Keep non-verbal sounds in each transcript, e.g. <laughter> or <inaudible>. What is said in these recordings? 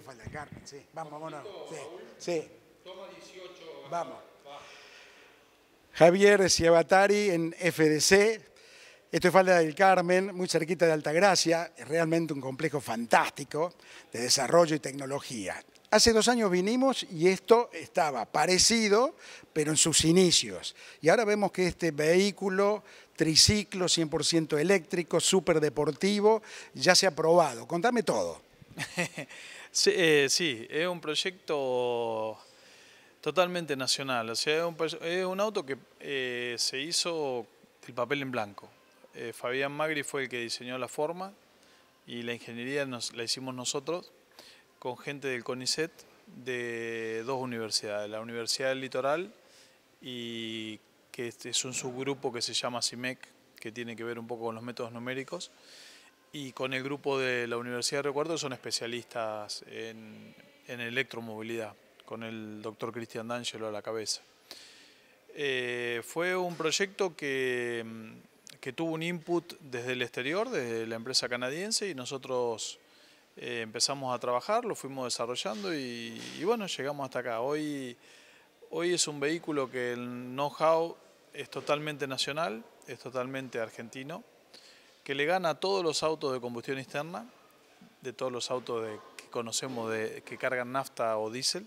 Falda del Carmen, sí. Vamos, vámonos. Sí, Vamos. Javier Ciabatari en FDC. Esto es Falda del Carmen, muy cerquita de Altagracia, es realmente un complejo fantástico de desarrollo y tecnología. Hace dos años vinimos y esto estaba parecido, pero en sus inicios. Y ahora vemos que este vehículo triciclo 100% eléctrico, súper deportivo, ya se ha probado. Contame todo. <laughs> Eh, sí, es un proyecto totalmente nacional. sea, es un, auto que eh, se hizo el papel en blanco. Eh, Fabián Magri fue el que diseñó la forma y la ingeniería la hicimos nosotros con gente del CONICET de dos universidades, la Universidad del Litoral y que este es un subgrupo que se llama CIMEC, que tiene que ver un poco con los métodos numéricos y con el grupo de la Universidad de Recuerdo son especialistas en, en electromovilidad, con el doctor Cristian D'Angelo a la cabeza. Eh, fue un proyecto que, tuvo un input desde el exterior, desde la empresa canadiense, y nosotros eh, empezamos a trabajar, lo fuimos desarrollando y, y, bueno, llegamos hasta acá. Hoy, hoy es un vehículo que el know-how es totalmente nacional, es totalmente argentino que le gana a todos los autos de combustión externa, de todos los autos que conocemos de, que cargan nafta o diésel,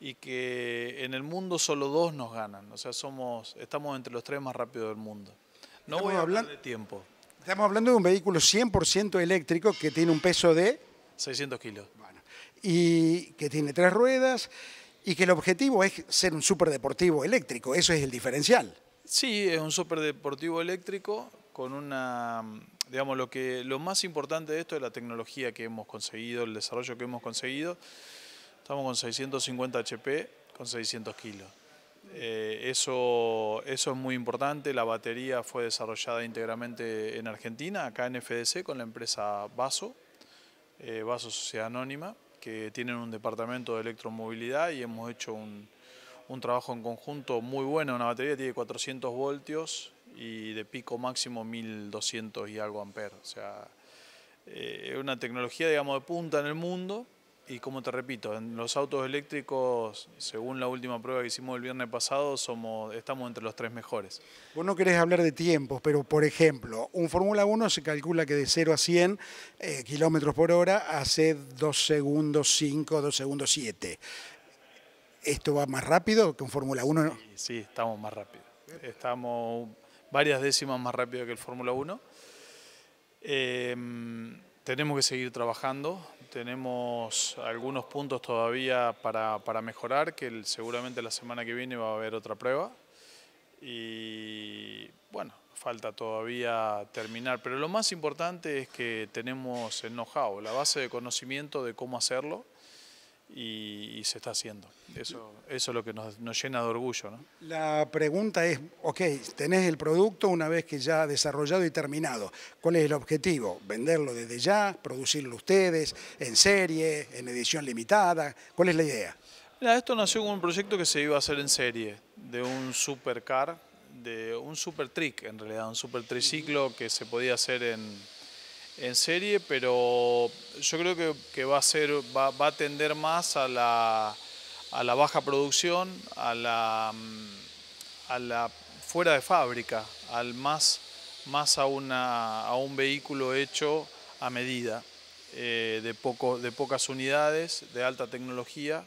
y que en el mundo solo dos nos ganan. O sea, somos, estamos entre los tres más rápidos del mundo. No voy a hablar de tiempo. Estamos hablando de un vehículo 100% eléctrico que tiene un peso de... 600 kilos. Bueno, y que tiene tres ruedas y que el objetivo es ser un superdeportivo eléctrico. Eso es el diferencial. Sí, es un superdeportivo eléctrico con una, mm, digamos, lo, que, lo más importante de esto es la tecnología que hemos conseguido, el desarrollo que hemos conseguido. Estamos con 650 HP, con 600 kilos. Eh, eso, eso es muy importante, la batería fue desarrollada íntegramente en Argentina, acá en FDC, con la empresa Vaso, eh, Vaso Sociedad Anónima, que tienen un departamento de electromovilidad y hemos hecho un, un trabajo en conjunto muy bueno. Una batería tiene 400 voltios, y de pico máximo 1200 y algo amperes. O sea, eh, es una tecnología, digamos, de punta en el mundo. Y como te repito, en los autos eléctricos, según la última prueba que hicimos el viernes pasado, somos, estamos entre los tres mejores. Vos no querés hablar de tiempos, pero por ejemplo, un Fórmula 1 se calcula que de 0 a 100 eh, kilómetros por hora hace 2 segundos 5, 2 segundos 7. ¿Esto va más rápido que un Fórmula 1? sí, estamos más rápido. Estamos varias décimas más rápido que el Fórmula 1. Em, tenemos que seguir trabajando, tenemos algunos puntos todavía para, mejorar, que seguramente la semana que viene va a haber otra prueba. Y bueno, falta todavía terminar, pero lo más importante es que tenemos el know-how, la base de conocimiento de cómo hacerlo y, se está haciendo. Eso, eso es lo que nos, llena de orgullo. ¿no? La pregunta es, ok, tenés el producto una vez que ya desarrollado y terminado. ¿Cuál es el objetivo? ¿Venderlo desde ya? ¿Producirlo ustedes? ¿En serie? ¿En edición limitada? ¿Cuál es la idea? Mira, esto nació como un proyecto que se iba a hacer en serie, de un supercar, de un super trick en realidad, un super triciclo que se podía hacer en en serie, pero yo creo que, va, a ser, va, a tender más a la, a la baja producción, a la, mm, a la fuera de fábrica, al más, más a, una, a un vehículo hecho a medida, eh, de, poco, de pocas unidades, de alta tecnología.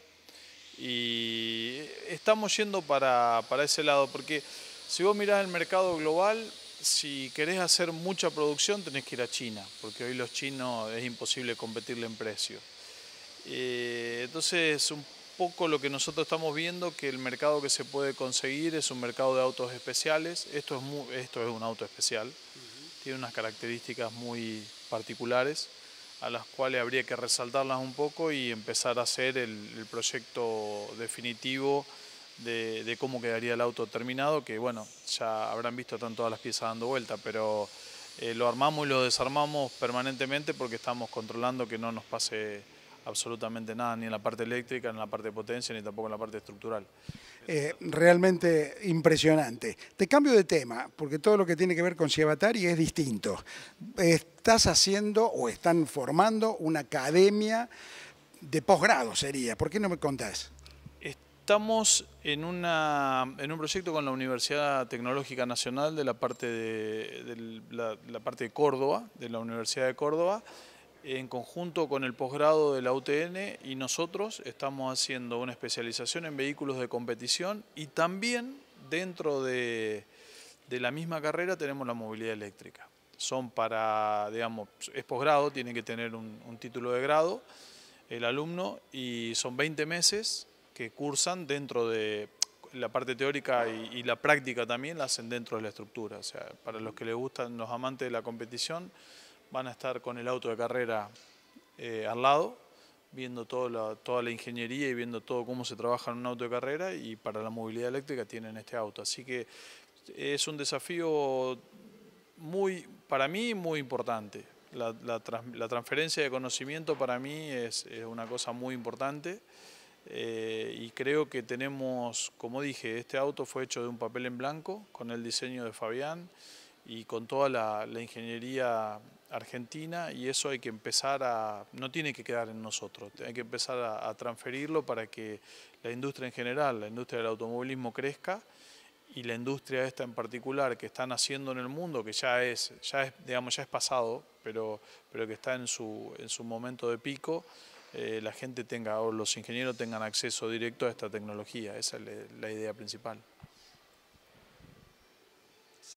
Y estamos yendo para, para ese lado, porque si vos mirás el mercado global, si querés hacer mucha producción tenés que ir a China, porque hoy los chinos es imposible competirle en precio. Eh, entonces, un poco lo que nosotros estamos viendo, que el mercado que se puede conseguir es un mercado de autos especiales. Esto es, un auto especial, tiene unas características muy particulares a las cuales habría que resaltarlas un poco y empezar a hacer el proyecto definitivo de, cómo quedaría el auto terminado, que bueno, ya habrán visto, están todas las piezas dando vuelta, pero eh, lo armamos y lo desarmamos permanentemente porque estamos controlando que no nos pase absolutamente nada, ni en la parte eléctrica, ni en la parte de potencia, ni tampoco en la parte estructural. Eh, realmente impresionante. Te cambio de tema, porque todo lo que tiene que ver con Ciabatari es distinto. Estás haciendo o están formando una academia de posgrado, sería. ¿Por qué no me contás? Estamos en, un proyecto con la Universidad Tecnológica Nacional de la parte de, la, parte de Córdoba, de la Universidad de Córdoba, en conjunto con el posgrado de la UTN y nosotros estamos haciendo una especialización en vehículos de competición y también dentro de, la misma carrera tenemos la movilidad eléctrica. Son para, digamos, es posgrado, tiene que tener un, un título de grado el alumno y son 20 meses que cursan dentro de la parte teórica y, la práctica también la hacen dentro de la estructura. O sea, para los que les gustan los amantes de la competición, van a estar con el auto de carrera eh, al lado, viendo todo toda la ingeniería y viendo todo cómo se trabaja en un auto de carrera y para la movilidad eléctrica tienen este auto. Así que es un desafío muy, para mí, muy importante. La, transferencia de conocimiento para mí es, es una cosa muy importante. Eh, y creo que tenemos, como dije, este auto fue hecho de un papel en blanco con el diseño de Fabián y con toda la, ingeniería argentina y eso hay que empezar a, no tiene que quedar en nosotros, hay que empezar a, a transferirlo para que la industria en general, la industria del automovilismo crezca y la industria esta en particular que están haciendo en el mundo, que ya es, ya es, digamos, ya es pasado, pero, pero que está en su, en su momento de pico, eh, la gente tenga o los ingenieros tengan acceso directo a esta tecnología. Esa es la idea principal.